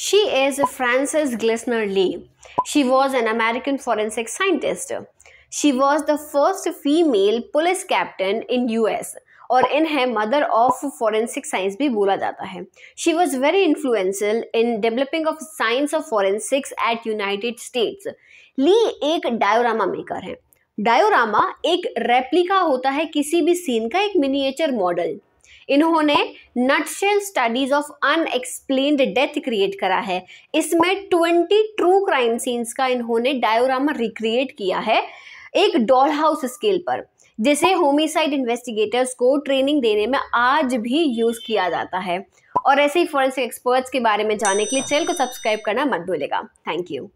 She is Frances Glessner Lee. She was an American forensic scientist. She was the first female police captain in US. और इन्हें mother of forensic science भी बोला जाता है she was very influential in developing of science of forensics at United States Lee एक diorama maker है diorama एक replica होता है किसी भी सीन का एक मिनिएचर मॉडल इन्होंने nutshell studies of unexplained death create करा है इसमें ट्वेंटी ट्रू क्राइम सीन्स का इन्होंने डायोरामा रिक्रिएट किया है एक डॉल हाउस स्केल पर जिसे होमिसाइड इन्वेस्टिगेटर्स को ट्रेनिंग देने में आज भी यूज़ किया जाता है और ऐसे ही फॉरेंसिक एक्सपर्ट्स के बारे में जानने के लिए चैनल को सब्सक्राइब करना मत भूलेगा थैंक यू